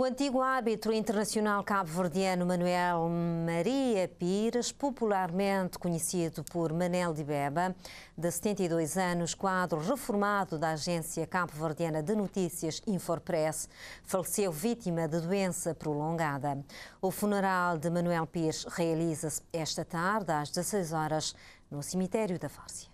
O antigo árbitro internacional cabo-verdiano Manuel Maria Pires, popularmente conhecido por Manel de Beba, de 72 anos, quadro reformado da agência cabo-verdiana de notícias Infopress, faleceu vítima de doença prolongada. O funeral de Manuel Pires realiza-se esta tarde às 16 horas no cemitério da Várzea.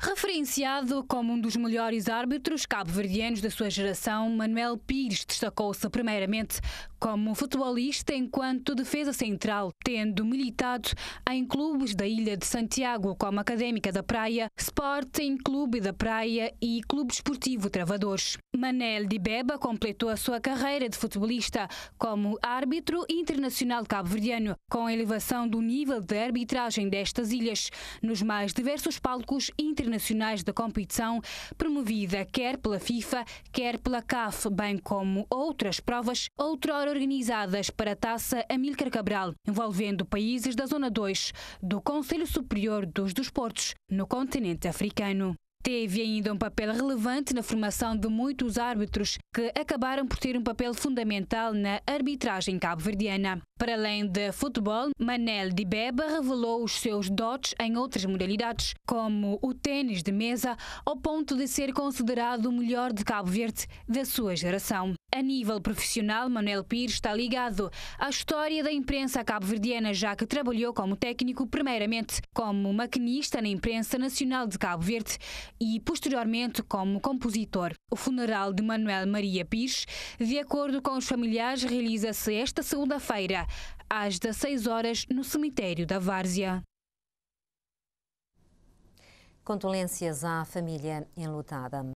Referenciado como um dos melhores árbitros cabo-verdianos da sua geração, Manuel Pires destacou-se primeiramente como futebolista enquanto defesa central, tendo militado em clubes da Ilha de Santiago, como Académica da Praia, Sporting Clube da Praia e Clube Esportivo Travadores. Manel Dibeba completou a sua carreira de futebolista como árbitro internacional cabo-verdiano, com a elevação do nível de arbitragem destas ilhas, nos mais diversos palcos internacionais da competição, promovida quer pela FIFA, quer pela CAF, bem como outras provas, outrora organizadas para a taça Amílcar Cabral, envolvendo países da Zona 2 do Conselho Superior dos Desportos, no continente africano teve ainda um papel relevante na formação de muitos árbitros que acabaram por ter um papel fundamental na arbitragem cabo-verdiana. Para além de futebol, Manel Dibeba revelou os seus dotes em outras modalidades, como o tênis de mesa, ao ponto de ser considerado o melhor de Cabo Verde da sua geração. A nível profissional, Manuel Pires está ligado à história da imprensa cabo-verdiana, já que trabalhou como técnico primeiramente como maquinista na imprensa nacional de Cabo Verde e, posteriormente, como compositor. O funeral de Manuel Maria Pires, de acordo com os familiares, realiza-se esta segunda-feira, às 16 horas, no cemitério da Várzea. Condolências à família enlutada.